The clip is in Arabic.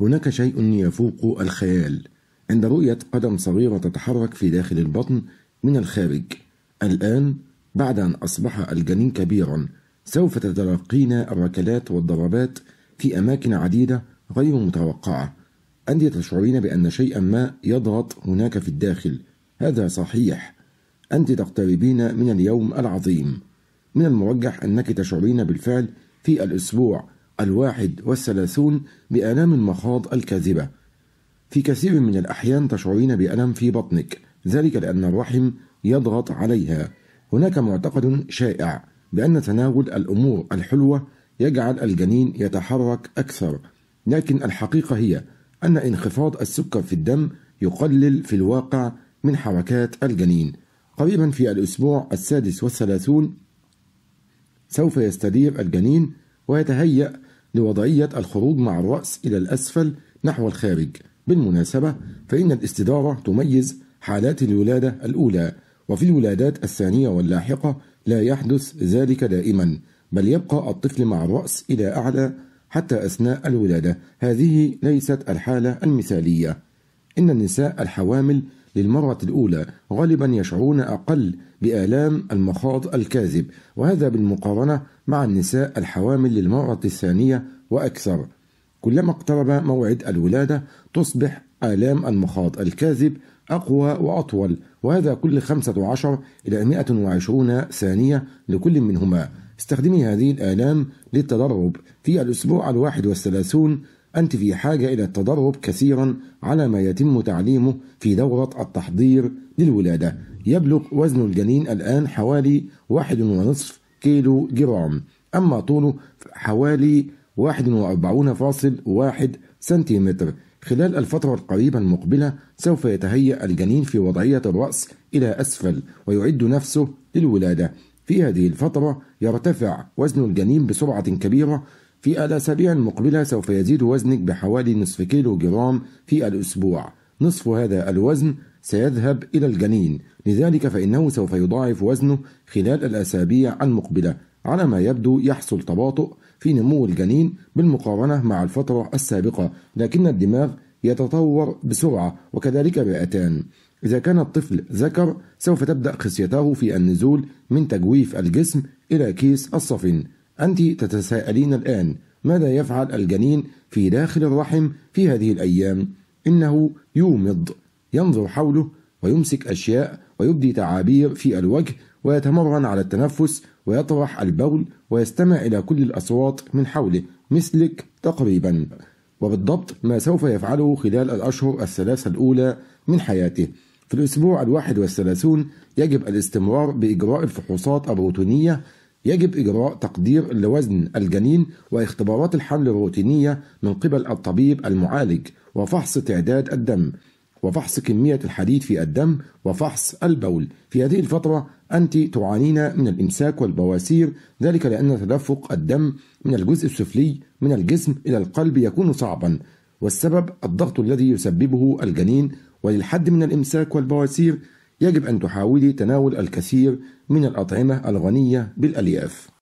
هناك شيء يفوق الخيال عند رؤية قدم صغيرة تتحرك في داخل البطن من الخارج الآن بعد أن أصبح الجنين كبيرا سوف تتلقينا الركلات والضربات في أماكن عديدة غير متوقعة أنت تشعرين بأن شيئا ما يضغط هناك في الداخل هذا صحيح أنت تقتربين من اليوم العظيم من المرجح أنك تشعرين بالفعل في الأسبوع الواحد والثلاثون بآلام المخاض الكاذبة في كثير من الأحيان تشعرين بألم في بطنك ذلك لأن الرحم يضغط عليها هناك معتقد شائع بأن تناول الأمور الحلوة يجعل الجنين يتحرك أكثر لكن الحقيقة هي أن انخفاض السكر في الدم يقلل في الواقع من حركات الجنين قريبا في الأسبوع السادس والثلاثون سوف يستدير الجنين ويتهيأ لوضعية الخروج مع الرأس إلى الأسفل نحو الخارج بالمناسبة فإن الاستدارة تميز حالات الولادة الأولى وفي الولادات الثانية واللاحقة لا يحدث ذلك دائما بل يبقى الطفل مع الرأس إلى أعلى حتى أثناء الولادة هذه ليست الحالة المثالية إن النساء الحوامل للمرة الأولى غالبا يشعرون أقل بآلام المخاض الكاذب وهذا بالمقارنة مع النساء الحوامل للمرة الثانية وأكثر كلما اقترب موعد الولادة تصبح آلام المخاض الكاذب أقوى وأطول وهذا كل 15 إلى 120 ثانية لكل منهما استخدمي هذه الآلام للتدرب في الأسبوع الواحد والثلاثون أنت في حاجة إلى التدرب كثيرا على ما يتم تعليمه في دورة التحضير للولادة يبلغ وزن الجنين الآن حوالي واحد ونصف كيلو جرام أما طوله حوالي 41.1 سنتيمتر خلال الفترة القريبة المقبلة سوف يتهيأ الجنين في وضعية الرأس إلى أسفل ويعد نفسه للولادة في هذه الفترة يرتفع وزن الجنين بسرعة كبيرة في الأسابيع المقبلة سوف يزيد وزنك بحوالي نصف كيلو جرام في الأسبوع نصف هذا الوزن سيذهب إلى الجنين لذلك فإنه سوف يضاعف وزنه خلال الأسابيع المقبلة على ما يبدو يحصل تباطؤ في نمو الجنين بالمقارنة مع الفترة السابقة لكن الدماغ يتطور بسرعة وكذلك بأتان إذا كان الطفل ذكر سوف تبدأ خصيته في النزول من تجويف الجسم إلى كيس الصفن أنت تتساءلين الآن ماذا يفعل الجنين في داخل الرحم في هذه الأيام؟ إنه يومض ينظر حوله ويمسك أشياء ويبدي تعابير في الوجه ويتمرن على التنفس ويطرح البول ويستمع إلى كل الأصوات من حوله مثلك تقريبا وبالضبط ما سوف يفعله خلال الأشهر الثلاثة الأولى من حياته في الأسبوع الواحد والثلاثون يجب الاستمرار بإجراء الفحوصات الروتينية يجب إجراء تقدير لوزن الجنين واختبارات الحمل الروتينية من قبل الطبيب المعالج وفحص تعداد الدم وفحص كمية الحديد في الدم وفحص البول في هذه الفترة أنت تعانين من الإمساك والبواسير ذلك لأن تدفق الدم من الجزء السفلي من الجسم إلى القلب يكون صعبا والسبب الضغط الذي يسببه الجنين وللحد من الإمساك والبواسير يجب أن تحاولي تناول الكثير من الأطعمة الغنية بالألياف